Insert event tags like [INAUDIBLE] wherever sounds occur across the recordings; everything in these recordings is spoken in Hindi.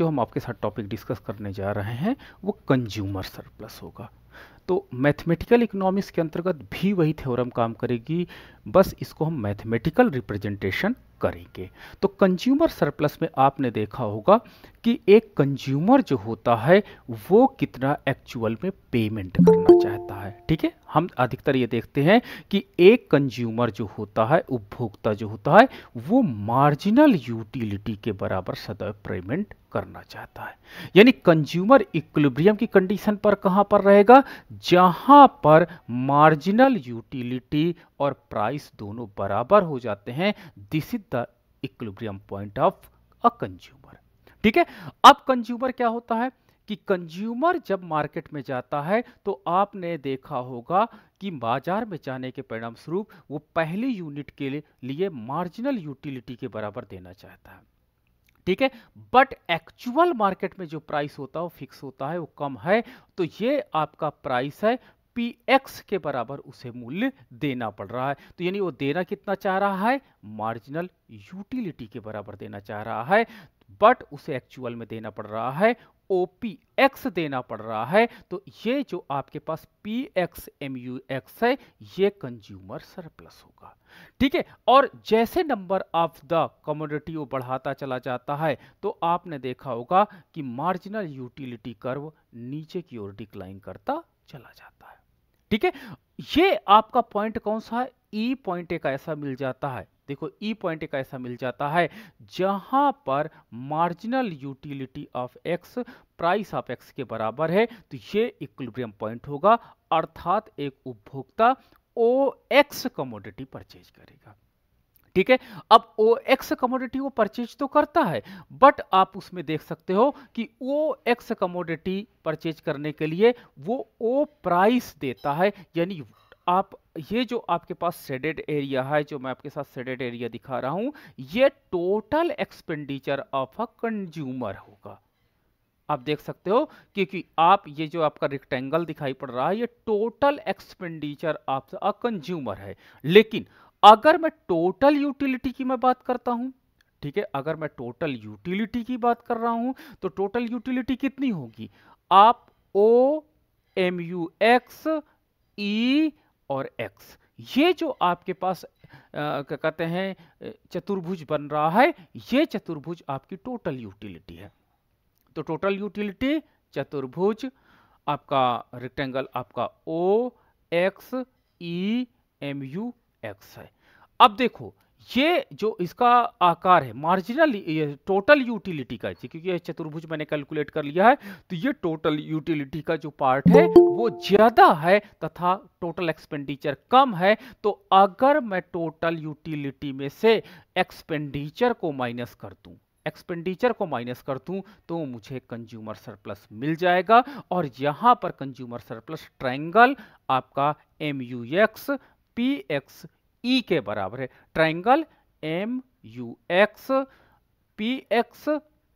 जो हम आपके साथ टॉपिक डिस्कस करने जा रहे हैं वो कंज्यूमर सरप्लस होगा तो मैथमेटिकल इकोनॉमिक्स के अंतर्गत भी वही थ्योरम काम करेगी बस इसको हम मैथमेटिकल रिप्रेजेंटेशन करेंगे तो कंज्यूमर सरप्लस में आपने देखा होगा कि एक कंज्यूमर जो होता है वो कितना एक्चुअल में पेमेंट करना चाहता है ठीक है हम अधिकतर ये देखते हैं कि एक कंज्यूमर जो होता है उपभोक्ता जो होता है वो मार्जिनल यूटिलिटी के बराबर सदैव पेमेंट करना चाहता है यानी कंज्यूमर इक्विलिब्रियम की कंडीशन पर कहां पर रहेगा जहां पर मार्जिनल यूटिलिटी और प्राइस दोनों बराबर हो जाते हैं this is the equilibrium point of a consumer ठीक है अब कंज्यूमर क्या होता है कि कंज्यूमर जब मार्केट में जाता है तो आपने देखा होगा कि बाजार में जाने के परिणाम स्वरूप वो पहली यूनिट के लिए मार्जिनल यूटिलिटी के बराबर देना चाहता है ठीक है बट एक्चुअल मार्केट में जो प्राइस होता है वो फिक्स होता है वो कम है तो ये आपका प्राइस है पी एक्स के बराबर उसे मूल्य देना पड़ रहा है तो यानी वो देना कितना चाह रहा है मार्जिनल यूटिलिटी के बराबर देना चाह रहा है बट उसे एक्चुअल में देना पड़ रहा है ओ पी एक्स देना पड़ रहा है तो ये जो आपके पास P X M U X है ये कंज्यूमर सरप्लस होगा ठीक है और जैसे नंबर ऑफ द कमोडिटी वो बढ़ाता चला जाता है तो आपने देखा होगा कि मार्जिनल यूटिलिटी कर्व नीचे की ओर डिक्लाइन करता चला जाता है ठीक है ये आपका पॉइंट कौन सा है ई e पॉइंट एक ऐसा मिल जाता है देखो ई e पॉइंट एक ऐसा मिल जाता है जहां पर marginal utility of X price of X के बराबर है तो ये इक्विलिब्रियम पॉइंट होगा अर्थात एक उपभोक्ता ओ एक्स कमोडिटी परचेज करेगा ठीक है अब ओ एक्स कमोडिटी वो परचेज तो करता है बट आप उसमें देख सकते हो कि ओ एक्स कमोडिटी परचेज करने के लिए वो ओ प्राइस देता है यानी आप ये जो आपके पास सेडेड एरिया है जो मैं आपके साथ सेडेड एरिया दिखा रहा हूं ये total expenditure of a consumer होगा आप देख सकते हो क्योंकि आप ये जो आपका रेक्टेंगल दिखाई पड़ रहा है ये total expenditure of a consumer है लेकिन अगर मैं टोटल यूटिलिटी की मैं बात करता हूं ठीक है अगर मैं टोटल यूटिलिटी की बात कर रहा हूं तो टोटल यूटिलिटी कितनी होगी आप O M U X E और एक्स ये जो आपके पास क्या कहते हैं चतुर्भुज बन रहा है ये चतुर्भुज आपकी टोटल यूटिलिटी है तो टोटल यूटिलिटी चतुर्भुज आपका रेक्टेंगल आपका O X E M U X है अब देखो ये जो इसका आकार है मार्जिनल ये टोटल यूटिलिटी का क्योंकि ये चतुर्भुज मैंने कैलकुलेट कर लिया है तो ये टोटल यूटिलिटी का जो पार्ट है वो ज्यादा है तथा टोटल एक्सपेंडिचर कम है तो अगर मैं टोटल यूटिलिटी में से एक्सपेंडिचर को माइनस कर दूं एक्सपेंडिचर को माइनस कर दूं तो मुझे कंज्यूमर सरप्लस मिल जाएगा और यहां पर कंज्यूमर सरप्लस ट्रायंगल आपका M U X P X E के बराबर है triangle M U X P X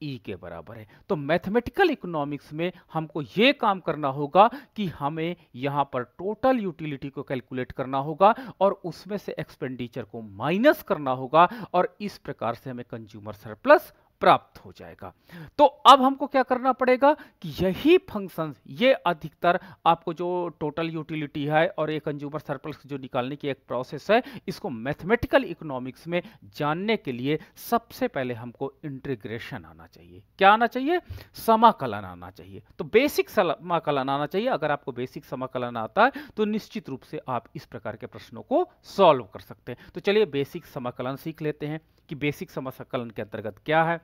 E के बराबर है तो मैथमेटिकल इकोनॉमिक्स में हमको ये काम करना होगा कि हमें यहाँ पर टोटल यूटिलिटी को कैलकुलेट करना होगा और उसमें से एक्सपेंडिचर को माइनस करना होगा और इस प्रकार से हमें कंज्यूमर सरप्लस प्राप्त हो जाएगा तो अब हमको क्या करना पड़ेगा कि यही फंक्शन ये अधिकतर आपको जो टोटल यूटिलिटी है और एक कंज्यूमर सरप्लस जो निकालने की एक प्रोसेस है इसको मैथमेटिकल इकोनॉमिक्स में जानने के लिए सबसे पहले हमको इंटीग्रेशन आना चाहिए क्या आना चाहिए समाकलन आना चाहिए तो बेसिक समाकलन आना चाहिए अगर आपको बेसिक समाकलन आता है तो निश्चित रूप से आप इस प्रकार के प्रश्नों को सॉल्व कर सकते हैं तो चलिए बेसिक समाकलन सीख लेते हैं कि बेसिक समाकलन के अंतर्गत क्या है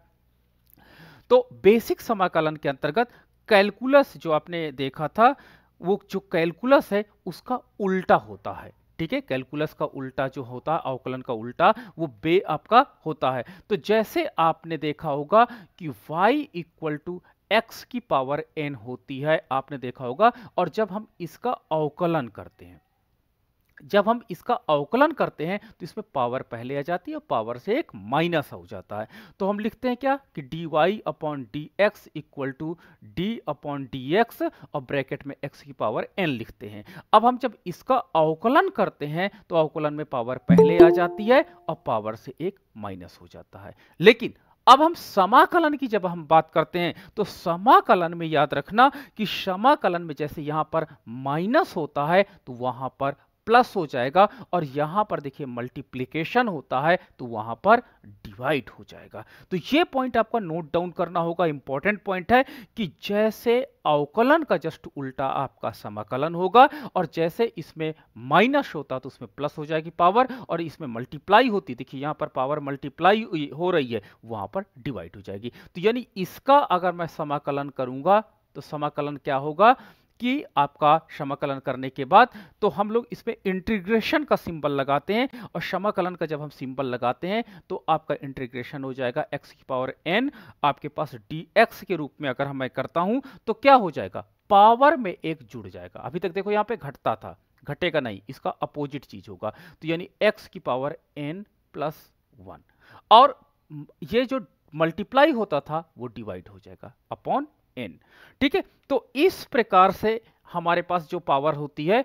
तो बेसिक समाकलन के अंतर्गत कैलकुलस जो आपने देखा था वो जो कैलकुलस है उसका उल्टा होता है ठीक है कैलकुलस का उल्टा जो होता है अवकलन का उल्टा वो बे आपका होता है तो जैसे आपने देखा होगा कि y इक्वल टू एक्स की पावर n होती है आपने देखा होगा और जब हम इसका अवकलन करते हैं जब हम इसका अवकलन करते हैं तो इसमें पावर पहले आ जाती है और पावर से एक माइनस हो जाता है तो हम लिखते हैं क्या कि D Y upon D X equal to D upon D X और ब्रैकेट में एक्स की पावर एन लिखते हैं अब हम जब इसका अवकलन करते हैं तो अवकलन में पावर पहले आ जाती है और पावर से एक माइनस हो जाता है लेकिन अब हम समाकलन की जब हम बात करते हैं तो समाकलन में याद रखना कि समाकलन में जैसे यहां पर माइनस होता है तो वहां पर प्लस हो जाएगा और यहां पर देखिए मल्टीप्लीकेशन होता है तो वहां पर डिवाइड हो जाएगा तो ये पॉइंट आपका नोट डाउन करना होगा इंपॉर्टेंट पॉइंट है कि जैसे अवकलन का जस्ट उल्टा आपका समाकलन होगा और जैसे इसमें माइनस होता तो उसमें प्लस हो जाएगी पावर और इसमें मल्टीप्लाई होती देखिए यहां पर पावर मल्टीप्लाई हो रही है वहां पर डिवाइड हो जाएगी तो यानी इसका अगर मैं समाकलन करूंगा तो समाकलन क्या होगा की आपका समाकलन करने के बाद तो हम लोग इसमें इंटीग्रेशन का सिंबल लगाते हैं और समाकलन का जब हम सिंबल लगाते हैं तो आपका इंटीग्रेशन हो जाएगा एक्स की पावर एन आपके पास डी के रूप में अगर मैं करता हूं तो क्या हो जाएगा पावर में एक जुड़ जाएगा अभी तक देखो यहां पे घटता था घटेगा नहीं इसका अपोजिट चीज होगा तो यानी एक्स की पावर एन प्लस वन और ये जो मल्टीप्लाई होता था वो डिवाइड हो जाएगा अपॉन एन ठीक है तो इस प्रकार से हमारे पास जो पावर होती है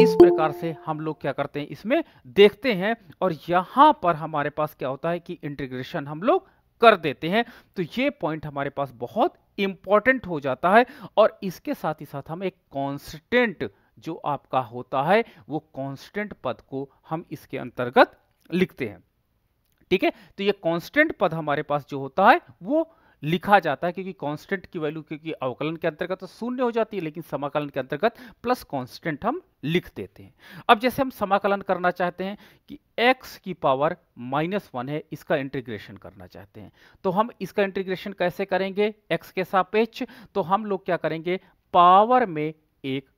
इस प्रकार से हम लोग क्या करते हैं इसमें देखते हैं और यहां पर हमारे पास क्या होता है कि इंटीग्रेशन हम लोग कर देते हैं तो ये पॉइंट हमारे पास बहुत इंपॉर्टेंट हो जाता है और इसके साथ ही साथ हम एक कांस्टेंट जो आपका होता है वो कांस्टेंट पद को हम इसके अंतर्गत लिखते हैं ठीक है तो ये कांस्टेंट पद हमारे पास जो होता है वो लिखा जाता है क्योंकि कांस्टेंट की वैल्यू क्योंकि अवकलन के अंतर्गत तो शून्य हो जाती है लेकिन समाकलन के अंतर्गत प्लस कांस्टेंट हम लिख देते हैं अब जैसे हम समाकलन करना चाहते हैं कि x की पावर माइनस वन है इसका इंटीग्रेशन करना चाहते हैं तो हम इसका इंटीग्रेशन कैसे करेंगे x के सापेक्ष तो हम लोग क्या करेंगे पावर में एक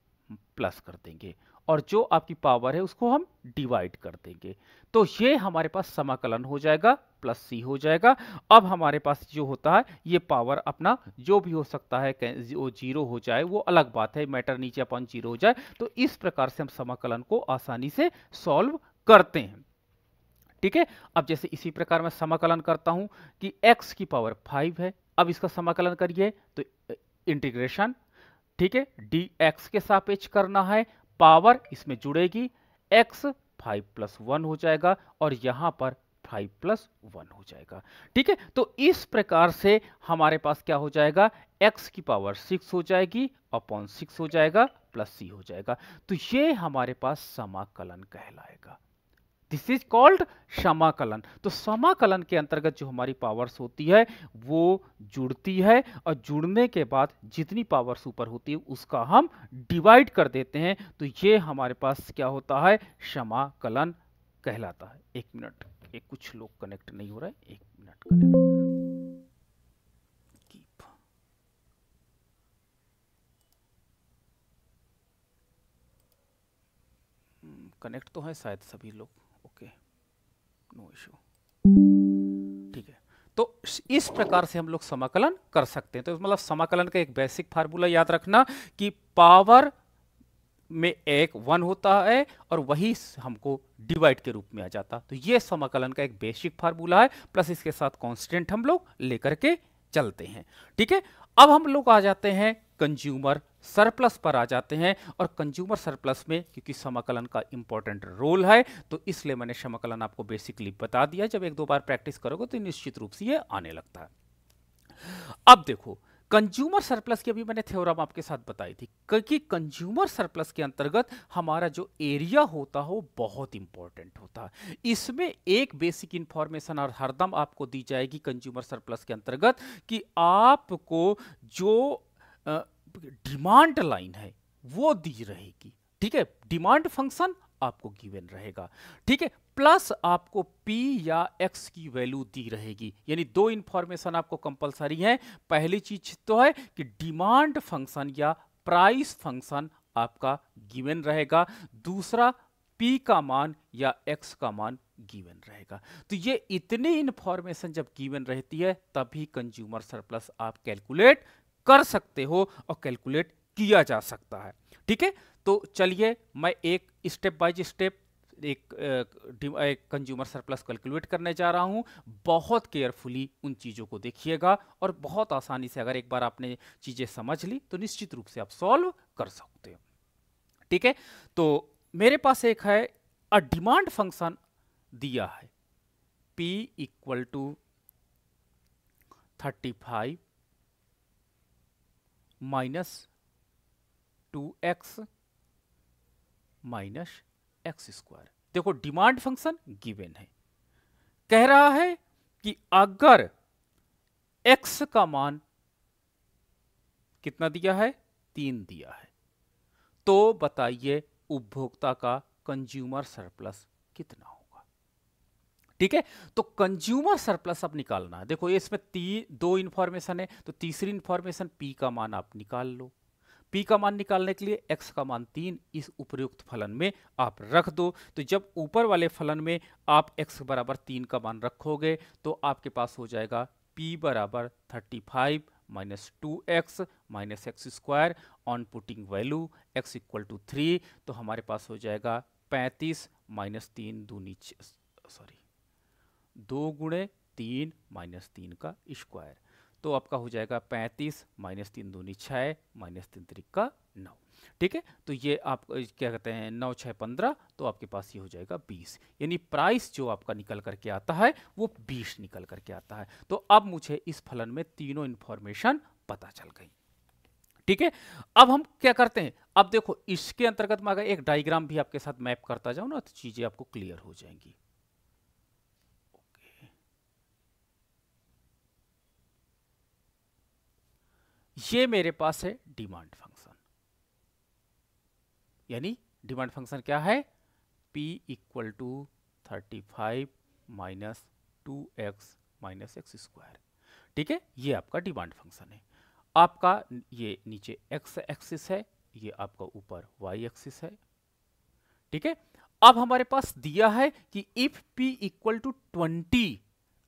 प्लस कर देंगे और जो आपकी पावर है उसको हम डिवाइड कर देंगे तो ये हमारे पास समाकलन हो जाएगा प्लस सी हो जाएगा अब हमारे पास जो होता है ये पावर अपना जो भी हो सकता है वो जीरो हो जाए वो अलग बात है मैटर नीचे अपन जीरो हो जाए तो इस प्रकार से हम समाकलन को आसानी से सॉल्व करते हैं ठीक है अब जैसे इसी प्रकार मैं समाकलन करता हूं कि x की पावर फाइव है अब इसका समाकलन करिए तो इंटीग्रेशन ठीक है डी एक्स के सापेक्ष करना है पावर इसमें जुड़ेगी एक्स फाइव प्लस वन हो जाएगा और यहां पर फाइव प्लस वन हो जाएगा ठीक है तो इस प्रकार से हमारे पास क्या हो जाएगा x की पावर सिक्स हो जाएगी अपॉन सिक्स हो जाएगा प्लस सी हो जाएगा तो ये हमारे पास समाकलन कहलाएगा दिस इज कॉल्ड समाकलन तो समाकलन के अंतर्गत जो हमारी पावर्स होती है वो जुड़ती है और जुड़ने के बाद जितनी पावर्स ऊपर होती है उसका हम डिवाइड कर देते हैं तो ये हमारे पास क्या होता है समाकलन कहलाता है एक मिनट एक कुछ लोग कनेक्ट नहीं हो रहे एक मिनट कनेक्ट hmm, तो है शायद सभी लोग ओके नो इशू ठीक है तो इस प्रकार से हम लोग समाकलन कर सकते हैं तो मतलब समाकलन का एक बेसिक फार्मूला याद रखना कि पावर में एक वन होता है और वही हमको डिवाइड के रूप में आ जाता तो ये समाकलन का एक बेसिक फार्मूला है प्लस इसके साथ कांस्टेंट हम लोग लेकर के चलते हैं ठीक है अब हम लोग आ जाते हैं कंज्यूमर सरप्लस पर आ जाते हैं और कंज्यूमर सरप्लस में क्योंकि समाकलन का इंपॉर्टेंट रोल है तो इसलिए मैंने समाकलन आपको बेसिकली बता दिया जब एक दो बार प्रैक्टिस करोगे तो निश्चित रूप से ये आने लगता है अब देखो कंज्यूमर सरप्लस की अभी मैंने थ्योरम आपके साथ बताई थी क्योंकि कंज्यूमर सरप्लस के अंतर्गत हमारा जो एरिया होता है हो, वो बहुत इंपॉर्टेंट होता है इसमें एक बेसिक इंफॉर्मेशन और हरदम आपको दी जाएगी कंज्यूमर सरप्लस के अंतर्गत कि आपको जो डिमांड लाइन है वो दी रहेगी ठीक है डिमांड फंक्शन आपको गिवन रहेगा ठीक है प्लस आपको P या X की वैल्यू दी रहेगी यानी दो इंफॉर्मेशन आपको कंपलसरी है पहली चीज तो है कि डिमांड फंक्शन या प्राइस फंक्शन आपका गिवन रहेगा दूसरा P का मान या X का मान गिवन रहेगा तो ये इतनी इंफॉर्मेशन जब गिवन रहती है तभी कंज्यूमर सरप्लस आप कैलकुलेट कर सकते हो और कैलकुलेट किया जा सकता है ठीक है तो चलिए मैं एक स्टेप बाय स्टेप एक, एक कंज्यूमर सरप्लस कैलकुलेट करने जा रहा हूँ बहुत केयरफुली उन चीज़ों को देखिएगा और बहुत आसानी से अगर एक बार आपने चीज़ें समझ ली तो निश्चित रूप से आप सॉल्व कर सकते हो ठीक है तो मेरे पास एक है अ डिमांड फंक्शन दिया है p equal to thirty five minus two x minus x square देखो डिमांड फंक्शन गिवेन है कह रहा है कि अगर x का मान कितना दिया है तीन दिया है तो बताइए उपभोक्ता का कंज्यूमर सरप्लस कितना हो ठीक है तो कंज्यूमर सरप्लस अब निकालना है देखो इसमें ती, दो इन्फॉर्मेशन है तो तीसरी इन्फॉर्मेशन पी का मान आप निकाल लो पी का मान निकालने के लिए एक्स का मान तीन इस उपयुक्त फलन में आप रख दो तो जब ऊपर वाले फलन में आप एक्स बराबर तीन का मान रखोगे तो आपके पास हो जाएगा पी बराबर thirty five minus two x minus x square on putting value x equal to three तो हमारे पास हो जाएगा पैंतीस माइनस तीन दूनी सॉरी दो गुणे तीन माइनस तीन का स्क्वायर तो आपका हो जाएगा पैंतीस माइनस तीन दूनी छः माइनस तीन तरीका नौ ठीक है तो ये आप क्या कहते हैं नौ छः पंद्रह तो आपके पास ये हो जाएगा बीस यानी प्राइस जो आपका निकल करके आता है वो बीस निकल करके आता है तो अब मुझे इस फलन में तीनों इन्फॉर्मेशन पता चल गई ठीक है अब हम क्या करते हैं अब देखो इसके अंतर्गत मैं अगर एक डायग्राम भी आपके साथ मैप करता जाऊं ना तो चीज़ें आपको क्लियर हो जाएंगी ये मेरे पास है डिमांड फंक्शन यानी डिमांड फंक्शन क्या है p equal to thirty five minus two x minus x square ठीक है ये आपका डिमांड फंक्शन है आपका ये नीचे x एक्सिस है ये आपका ऊपर y एक्सिस है ठीक है अब हमारे पास दिया है कि if p equal to twenty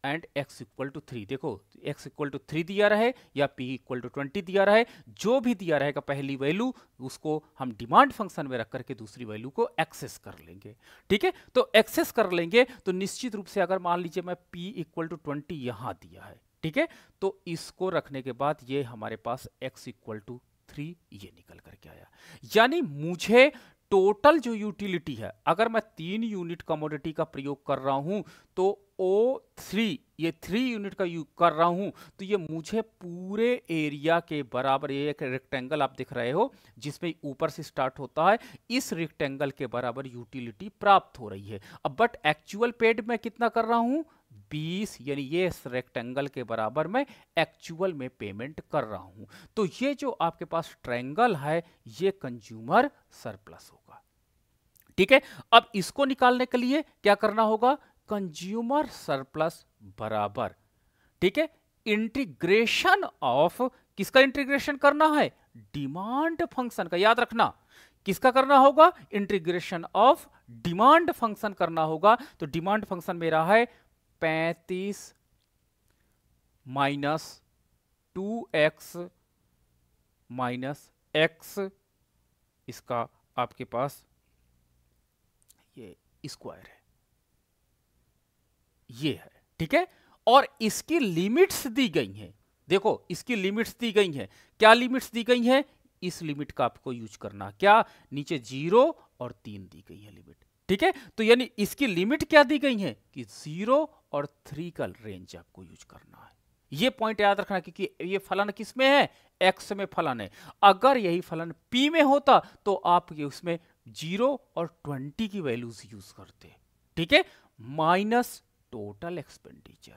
and x equal to three देखो x इक्वल टू थ्री दिया रहे या p इक्वल टू ट्वेंटी दिया रहे जो भी दिया रहेगा पहली वैल्यू उसको हम डिमांड फंक्शन में रख करके दूसरी वैल्यू को एक्सेस कर लेंगे ठीक है तो एक्सेस कर लेंगे तो निश्चित रूप से अगर मान लीजिए मैं p इक्वल टू ट्वेंटी यहाँ दिया है ठीक है तो इसको रखने के बाद ये हमारे पास x इक्वल टू थ्री ये निकल करके आया यानी मुझे टोटल जो यूटिलिटी है अगर मैं तीन यूनिट कमोडिटी का प्रयोग कर रहा हूं तो ओ थ्री ये थ्री यूनिट का यू कर रहा हूँ तो ये मुझे पूरे एरिया के बराबर ये एक रेक्टेंगल आप दिख रहे हो जिसमें ऊपर से स्टार्ट होता है इस रेक्टेंगल के बराबर यूटिलिटी प्राप्त हो रही है अब बट एक्चुअल पेड मैं कितना कर रहा हूँ 20 यानी ये इस रेक्टेंगल के बराबर मैं एक्चुअल में पेमेंट कर रहा हूँ तो ये जो आपके पास ट्रैंगल है ये कंज्यूमर सरप्लस होगा ठीक है अब इसको निकालने के लिए क्या करना होगा कंज्यूमर सरप्लस बराबर ठीक है इंटीग्रेशन ऑफ किसका इंटीग्रेशन करना है डिमांड फंक्शन का याद रखना किसका करना होगा इंटीग्रेशन ऑफ डिमांड फंक्शन करना होगा तो डिमांड फंक्शन मेरा है पैंतीस minus two x minus x इसका आपके पास ये स्क्वायर है ये है ठीक है और इसकी लिमिट्स दी गई हैं देखो इसकी लिमिट्स दी गई हैं क्या लिमिट्स दी गई हैं इस लिमिट का आपको यूज करना क्या नीचे जीरो और तीन दी गई है लिमिट ठीक है तो यानी इसकी लिमिट क्या दी गई है कि जीरो और थ्री का रेंज आपको यूज करना है ये पॉइंट याद रखना क्योंकि ये फलन किस में है एक्स में फलन है अगर यही फलन पी में होता तो आप ये उसमें जीरो और ट्वेंटी की वैल्यूज यूज करते ठीक है माइनस टोटल एक्सपेंडिचर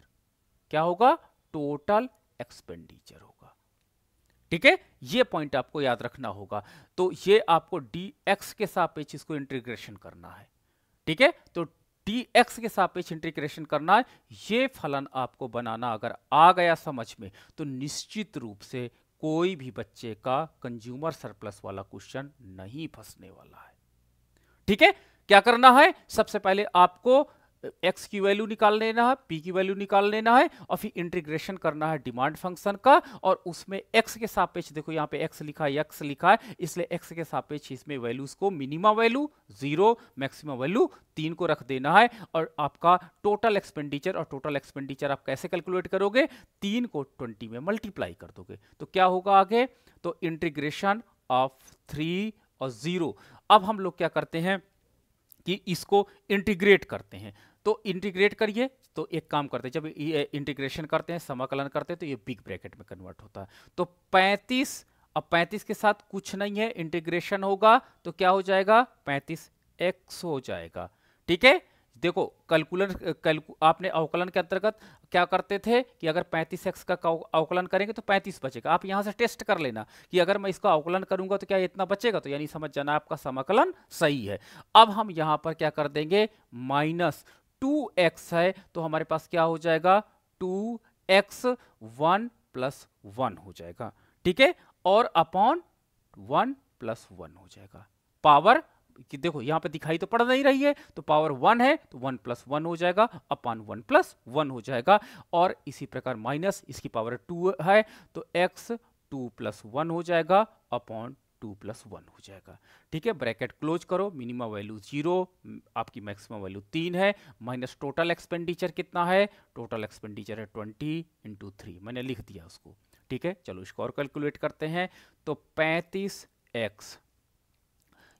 क्या होगा टोटल एक्सपेंडिचर होगा ठीक है ये पॉइंट आपको याद रखना होगा तो ये आपको डी एक्स के सापेक्ष इसको इंटीग्रेशन करना है ठीक है तो डी एक्स के सापेक्ष इंटीग्रेशन करना है ये फलन आपको बनाना अगर आ गया समझ में तो निश्चित रूप से कोई भी बच्चे का कंज्यूमर सरप्लस वाला क्वेश्चन नहीं फंसने वाला है ठीक है क्या करना है सबसे पहले आपको एक्स की वैल्यू निकाल लेना है पी की वैल्यू निकाल लेना है और फिर इंटीग्रेशन करना है डिमांड फंक्शन का और उसमें एक्स के सापेक्ष देखो यहाँ पे एक्स लिखा है एक्स लिखा है इसलिए एक्स के सापेक्ष इसमें वैल्यूज को minimum value zero maximum value तीन को रख देना है और आपका टोटल एक्सपेंडिचर और टोटल एक्सपेंडिचर आप कैसे कैलकुलेट करोगे तीन को ट्वेंटी में मल्टीप्लाई कर दोगे तो क्या होगा आगे तो इंटीग्रेशन ऑफ थ्री और जीरो अब हम लोग क्या करते हैं कि इसको इंटीग्रेट करते हैं तो इंटीग्रेट करिए तो एक काम करते हैं जब इंटीग्रेशन करते हैं समाकलन करते हैं तो ये बिग ब्रैकेट में कन्वर्ट होता है तो 35 अब 35 के साथ कुछ नहीं है इंटीग्रेशन होगा तो क्या हो जाएगा 35 एक्स हो जाएगा ठीक है देखो कैलकुलर कैलकु आपने अवकलन के अंतर्गत क्या करते थे कि अगर 35x का अवकलन करेंगे तो 35 बचेगा आप यहां से टेस्ट कर लेना कि अगर मैं इसका अवकलन करूंगा तो क्या इतना बचेगा तो यानी समझ जाना आपका समाकलन सही है अब हम यहां पर क्या कर देंगे माइनस टू एक्स है तो हमारे पास क्या हो जाएगा two x one plus one हो जाएगा ठीक है और अपॉन वन प्लस वन हो जाएगा पावर कि देखो यहां पे दिखाई तो पड़ नहीं रही है तो पावर वन है तो वन प्लस वन हो जाएगा अपॉन वन प्लस वन हो जाएगा और इसी प्रकार माइनस इसकी पावर टू है तो एक्स टू प्लस वन हो जाएगा अपॉन टू प्लस वन हो जाएगा ठीक है ब्रैकेट क्लोज करो मिनिमम वैल्यू जीरो आपकी मैक्सिमम वैल्यू तीन है माइनस टोटल एक्सपेंडिचर कितना है टोटल एक्सपेंडिचर है ट्वेंटी इंटू थ्री मैंने लिख दिया उसको ठीक है चलो इसको और कैलकुलेट करते हैं तो पैंतीस एक्स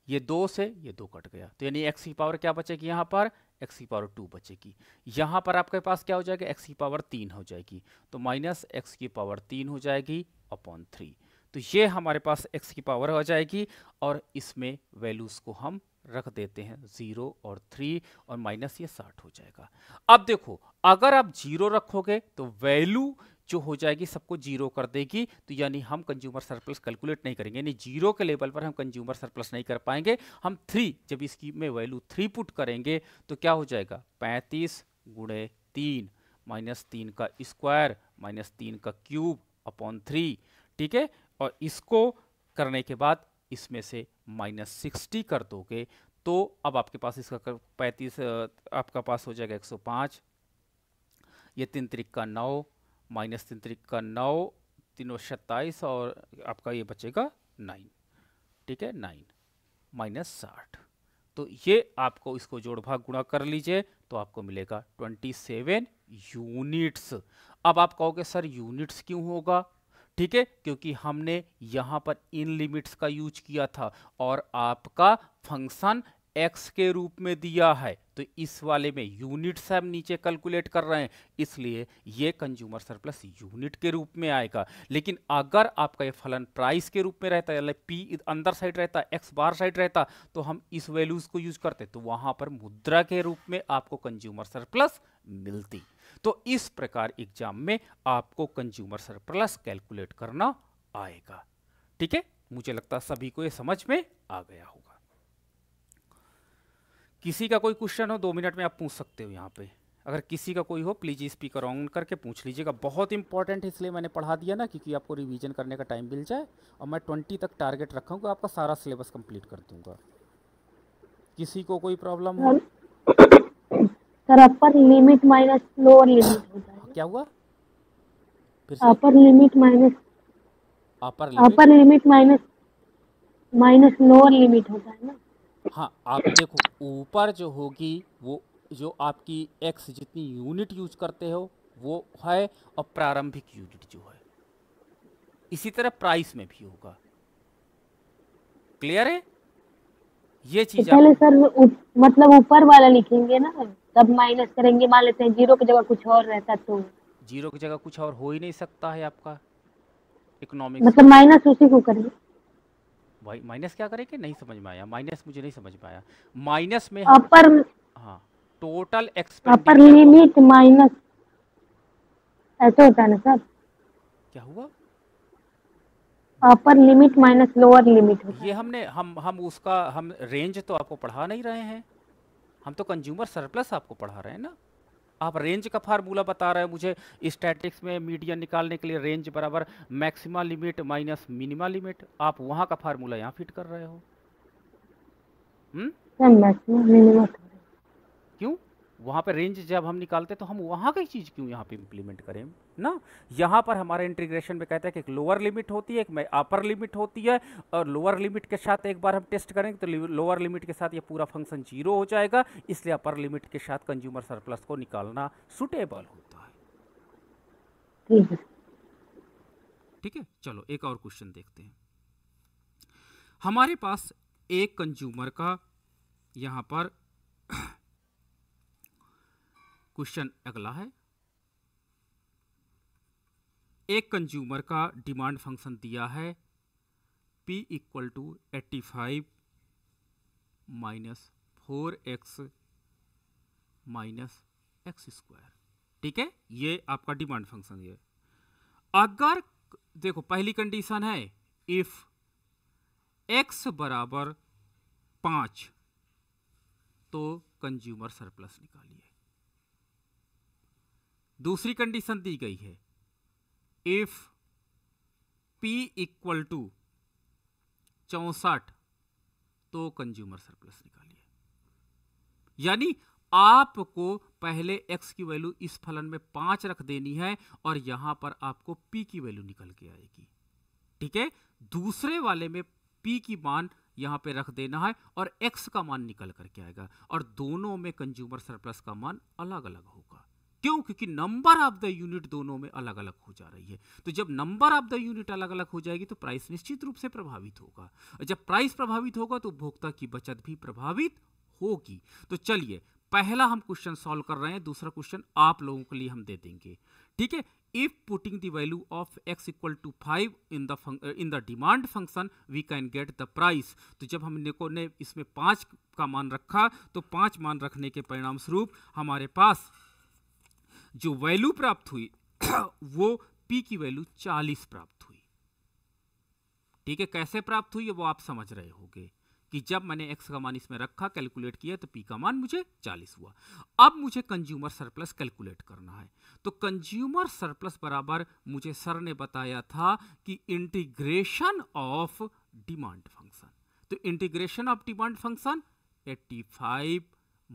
ये दो से ये दो कट गया तो यानी एक्स की पावर क्या बचेगी यहाँ पर एक्स की पावर टू बचेगी यहाँ पर आपके पास क्या हो जाएगा एक्स की पावर तीन हो जाएगी तो माइनस एक्स की पावर तीन हो जाएगी अपॉन थ्री तो ये हमारे पास x की पावर हो जाएगी और इसमें वैल्यूज़ को हम रख देते हैं ज़ीरो और थ्री और माइनस ये साठ हो जाएगा अब देखो अगर आप जीरो रखोगे तो वैल्यू जो हो जाएगी सबको जीरो कर देगी तो यानी हम कंज्यूमर सरप्लस कैलकुलेट नहीं करेंगे यानी जीरो के लेवल पर हम कंज्यूमर सरप्लस नहीं कर पाएंगे हम थ्री जब इसकी में वैल्यू थ्री पुट करेंगे तो क्या हो जाएगा पैंतीस गुणे तीन माइनस तीन का स्क्वायर माइनस तीन का क्यूब अपॉन थ्री ठीक है और इसको करने के बाद इसमें से माइनस सिक्सटी कर दोगे तो अब आपके पास इसका पैंतीस आपका पास हो जाएगा एक सौ पाँच ये तीन तरीक का नौ माइनस तीन तरीक का नौ तीनों सत्ताईस और आपका ये बचेगा नाइन ठीक है नाइन माइनस साठ तो ये आपको इसको जोड़ भाग गुणा कर लीजिए तो आपको मिलेगा ट्वेंटी सेवन यूनिट्स अब आप कहोगे सर यूनिट्स क्यों होगा ठीक है क्योंकि हमने यहाँ पर इन लिमिट्स का यूज किया था और आपका फंक्शन एक्स के रूप में दिया है तो इस वाले में यूनिट्स हम नीचे कैलकुलेट कर रहे हैं इसलिए ये कंज्यूमर सरप्लस यूनिट के रूप में आएगा लेकिन अगर आपका ये फलन प्राइस के रूप में रहता है पी अंदर साइड रहता है एक्स बार साइड रहता तो हम इस वैल्यूज को यूज करते तो वहां पर मुद्रा के रूप में आपको कंज्यूमर सरप्लस मिलती तो इस प्रकार एग्जाम में आपको कंज्यूमर सरप्लस कैलकुलेट करना आएगा ठीक है मुझे लगता है सभी को ये समझ में आ गया होगा किसी का कोई क्वेश्चन हो दो मिनट में आप पूछ सकते हो यहाँ पे अगर किसी का कोई हो प्लीज स्पीकर ऑन करके पूछ लीजिएगा बहुत इंपॉर्टेंट है इसलिए मैंने पढ़ा दिया ना क्योंकि आपको रिवीजन करने का टाइम मिल जाए और मैं ट्वेंटी तक टारगेट रखा आपका सारा सिलेबस कंप्लीट कर दूंगा किसी को कोई प्रॉब्लम हो हाँ। Sir upper limit minus lower limit होता है क्या हुआ upper limit minus upper limit upper limit minus minus lower limit होता है ना हाँ आप देखो ऊपर जो होगी वो जो आपकी एक्स जितनी यूनिट यूज करते हो वो है और प्रारंभिक यूनिट जो है इसी तरह प्राइस में भी होगा क्लियर है ये तो चीज पहले सर मतलब ऊपर वाला लिखेंगे ना तब माइनस करेंगे मान लेते हैं जीरो की जगह कुछ और रहता तो जीरो की जगह कुछ और हो ही नहीं सकता है आपका इकोनॉमिक मतलब माइनस उसी को करेंगे भाई माइनस क्या करेंगे नहीं समझ में आया माइनस मुझे नहीं समझ में आया माइनस में अपर हाँ टोटल अपर लिमिट माइनस ऐसा होता है ना सर क्या हुआ upper limit minus lower limit ये हमने हम हम उसका हम रेंज तो आपको पढ़ा नहीं रहे हैं हम तो कंज्यूमर सरप्लस आपको पढ़ा रहे हैं ना आप रेंज का फार्मूला बता रहे हैं मुझे स्टैटिक्स में मीडियम निकालने के लिए रेंज बराबर maxima limit minus minima limit आप वहाँ का फार्मूला यहाँ फिट कर रहे हो हुँ? हम्म? क्यों वहाँ पर रेंज जब हम निकालते तो हम वहाँ की चीज़ क्यों यहाँ पे इम्प्लीमेंट करें ना यहाँ पर हमारे इंटीग्रेशन में कहते हैं कि एक लोअर लिमिट होती है एक अपर लिमिट होती है और लोअर लिमिट के साथ एक बार हम टेस्ट करेंगे तो लोअर लिमिट के साथ ये पूरा फंक्शन जीरो हो जाएगा इसलिए अपर लिमिट के साथ कंज्यूमर सरप्लस को निकालना सुटेबल होता है ठीक है चलो एक और क्वेश्चन देखते हैं हमारे पास एक कंज्यूमर का यहाँ पर क्वेश्चन अगला है एक कंज्यूमर का डिमांड फंक्शन दिया है p equal to eighty five minus four x minus x square ठीक है ये आपका डिमांड फंक्शन है अगर देखो पहली कंडीशन है इफ एक्स बराबर पांच तो कंज्यूमर सरप्लस निकालिए दूसरी कंडीशन दी गई है इफ़ पी इक्वल टू चौसठ तो कंज्यूमर सरप्लस निकालिए यानी आपको पहले x की वैल्यू इस फलन में पांच रख देनी है और यहां पर आपको p की वैल्यू निकल के आएगी ठीक है दूसरे वाले में p की मान यहां पे रख देना है और x का मान निकल करके आएगा और दोनों में कंज्यूमर सरप्लस का मान अलग अलग होगा क्यों क्योंकि नंबर ऑफ द यूनिट दोनों में अलग अलग हो जा रही है तो जब नंबर ऑफ द यूनिट अलग अलग हो जाएगी तो प्राइस निश्चित रूप से प्रभावित होगा और जब प्राइस प्रभावित होगा तो उपभोक्ता की बचत भी प्रभावित होगी तो चलिए पहला हम क्वेश्चन सॉल्व कर रहे हैं दूसरा क्वेश्चन आप लोगों के लिए हम दे देंगे ठीक है if putting the value of x equal to 5 in the in the demand function we can get the price तो जब हमने को ने इसमें पांच का मान रखा तो पांच मान रखने के परिणाम स्वरूप हमारे पास जो वैल्यू प्राप्त हुई [CLEARS THROAT] वो पी की वैल्यू 40 प्राप्त हुई ठीक है कैसे प्राप्त हुई है वो आप समझ रहे होगे कि जब मैंने एक्स का मान इसमें रखा कैलकुलेट किया तो पी का मान मुझे 40 हुआ अब मुझे कंज्यूमर सरप्लस कैलकुलेट करना है तो कंज्यूमर सरप्लस बराबर मुझे सर ने बताया था कि इंटीग्रेशन ऑफ डिमांड फंक्शन तो integration of demand function 85 five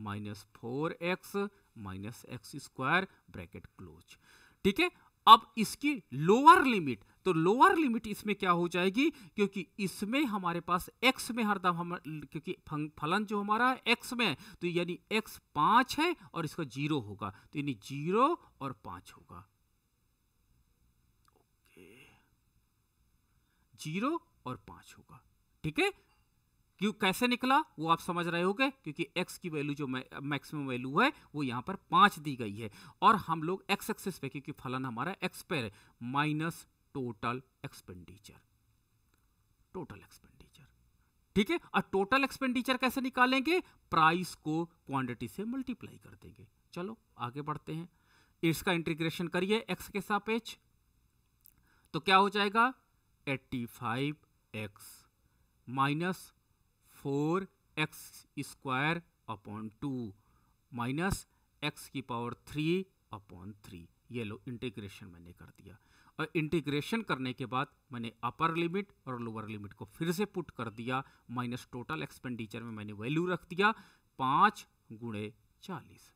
minus four x minus x square bracket close ठीक है अब इसकी लोअर लिमिट तो लोअर लिमिट इसमें क्या हो जाएगी क्योंकि इसमें हमारे पास x में हरदम हम क्योंकि फलन जो हमारा x में है तो यानी x पांच है और इसका जीरो होगा तो यानी जीरो और पांच होगा ओके जीरो और पांच होगा ठीक है क्यों कैसे निकला वो आप समझ रहे होगे क्योंकि x की वैल्यू जो मैक्सिमम वैल्यू है वो यहाँ पर पाँच दी गई है और हम लोग x एक्सेस पे क्योंकि फलन हमारा x पे है minus total expenditure total expenditure ठीक है और टोटल एक्सपेंडिचर कैसे निकालेंगे प्राइस को क्वांटिटी से मल्टीप्लाई कर देंगे चलो आगे बढ़ते हैं इसका इंटीग्रेशन करिए x के सापेक्ष तो क्या हो जाएगा eighty five x minus four x square upon two minus x की पावर थ्री अपॉन थ्री ये लो इंटीग्रेशन मैंने कर दिया और इंटीग्रेशन करने के बाद मैंने अपर लिमिट और लोअर लिमिट को फिर से पुट कर दिया माइनस टोटल एक्सपेंडिचर में मैंने वैल्यू रख दिया पाँच गुणे चालीस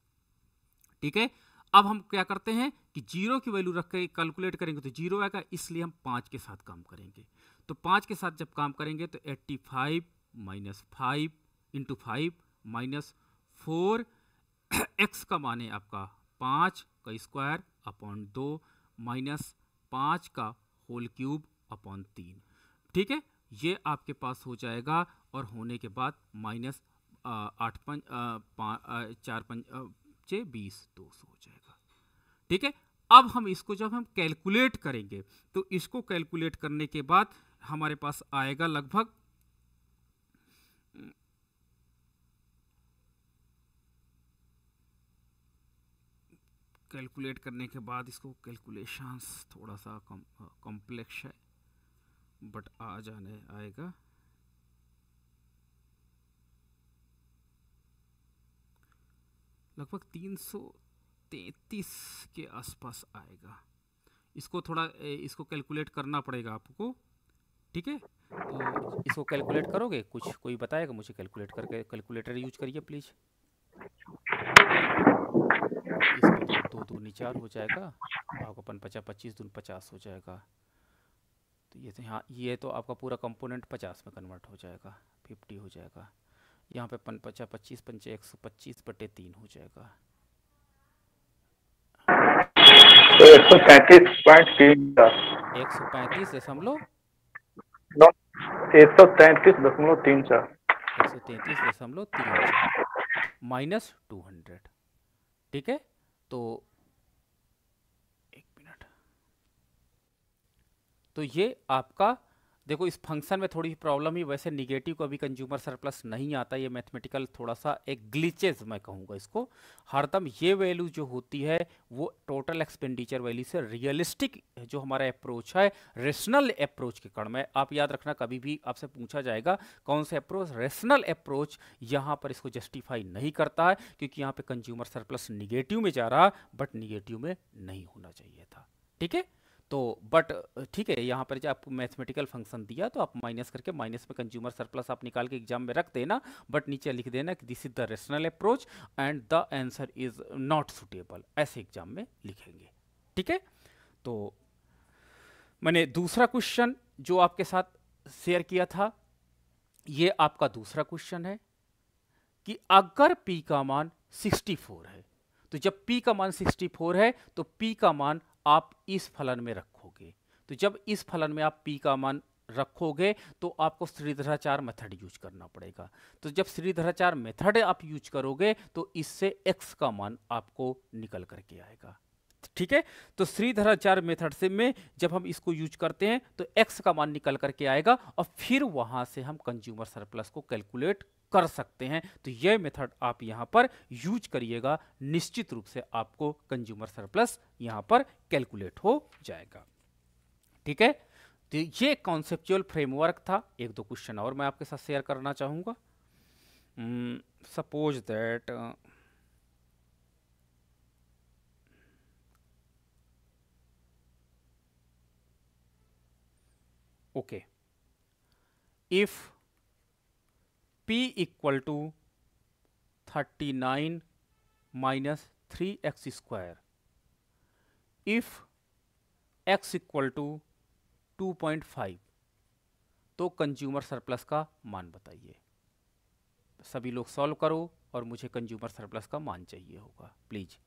ठीक है अब हम क्या करते हैं कि जीरो की वैल्यू रख कर कैलकुलेट करेंगे तो जीरो आएगा इसलिए हम पाँच के साथ काम करेंगे तो पाँच के साथ जब काम करेंगे तो eighty five minus five into five minus four x का मान है आपका पाँच का स्क्वायर अपॉन दो माइनस पाँच का होल क्यूब अपॉन तीन ठीक है ये आपके पास हो जाएगा और होने के बाद माइनस आठ पंच चार पंच छः बीस दो सौ हो जाएगा ठीक है अब हम इसको जब हम कैलकुलेट करेंगे तो इसको कैलकुलेट करने के बाद हमारे पास आएगा लगभग कैलकुलेट करने के बाद इसको कैलकुलेशंस थोड़ा सा कॉम्प्लेक्स है बट आ जाने आएगा लगभग तीन सौ तैतीस के आसपास आएगा इसको थोड़ा इसको कैलकुलेट करना पड़ेगा आपको ठीक है तो इसको कैलकुलेट करोगे कुछ कोई बताएगा मुझे कैलकुलेट करके कैलकुलेटर यूज करिए प्लीज़ दो तो, दूनी तो चार हो जाएगा भाग अपन पचास पच्चीस दून पचास हो जाएगा तो ये तो यहाँ ये तो आपका पूरा कंपोनेंट पचास में कन्वर्ट हो जाएगा फिफ्टी हो जाएगा यहाँ पे पन पचास पच्चीस पंचे एक सौ पच्चीस बटे तीन हो जाएगा एक सौ पैंतीस पॉइंट तीन एक सौ पैंतीस दशमलव एक सौ तैतीस दशमलव तीन चार एक सौ तैंतीस दशमलव तीन चार माइनस टू हंड्रेड ठीक है तो एक मिनट तो ये आपका देखो इस फंक्शन में थोड़ी प्रॉब्लम ही वैसे निगेटिव को अभी कंज्यूमर सरप्लस नहीं आता ये मैथमेटिकल थोड़ा सा एक ग्लिचेज मैं कहूँगा इसको हरदम ये वैल्यू जो होती है वो टोटल एक्सपेंडिचर वैल्यू से रियलिस्टिक जो हमारा अप्रोच है रेशनल अप्रोच के कड़ में आप याद रखना कभी भी आपसे पूछा जाएगा कौन सा अप्रोच रेशनल अप्रोच यहाँ पर इसको जस्टिफाई नहीं करता है क्योंकि यहाँ पर कंज्यूमर सरप्लस निगेटिव में जा रहा बट निगेटिव में नहीं होना चाहिए था ठीक है तो बट ठीक है यहाँ पर जो आपको मैथमेटिकल फंक्शन दिया तो आप माइनस करके माइनस में कंज्यूमर सरप्लस आप निकाल के एग्जाम में रख देना बट नीचे लिख देना कि this is the rational approach and the answer is not suitable ऐसे एग्जाम में लिखेंगे ठीक है तो मैंने दूसरा क्वेश्चन जो आपके साथ शेयर किया था ये आपका दूसरा क्वेश्चन है कि अगर पी का मान 64 है तो जब पी का मान 64 है तो पी का मान आप इस फलन में रखोगे तो जब इस फलन में आप पी का मान रखोगे तो आपको श्रीधराचार मेथड यूज करना पड़ेगा तो जब श्रीधराचार मेथड आप यूज करोगे तो इससे एक्स का मान आपको निकल करके आएगा ठीक है तो श्रीधराचार मेथड से में जब हम इसको यूज करते हैं तो एक्स का मान निकल करके आएगा और फिर वहां से हम कंज्यूमर सरप्लस को कैलकुलेट कर सकते हैं तो यह मेथड आप यहाँ पर यूज करिएगा निश्चित रूप से आपको कंज्यूमर सरप्लस यहाँ पर कैलकुलेट हो जाएगा ठीक है तो ये कॉन्सेप्चुअल फ्रेमवर्क था एक दो क्वेश्चन और मैं आपके साथ शेयर करना चाहूँगा suppose that okay if P equal to thirty nine minus three x square if x equal to two point five तो कंज्यूमर सरप्लस का मान बताइए सभी लोग सॉल्व करो और मुझे कंज्यूमर सरप्लस का मान चाहिए होगा प्लीज़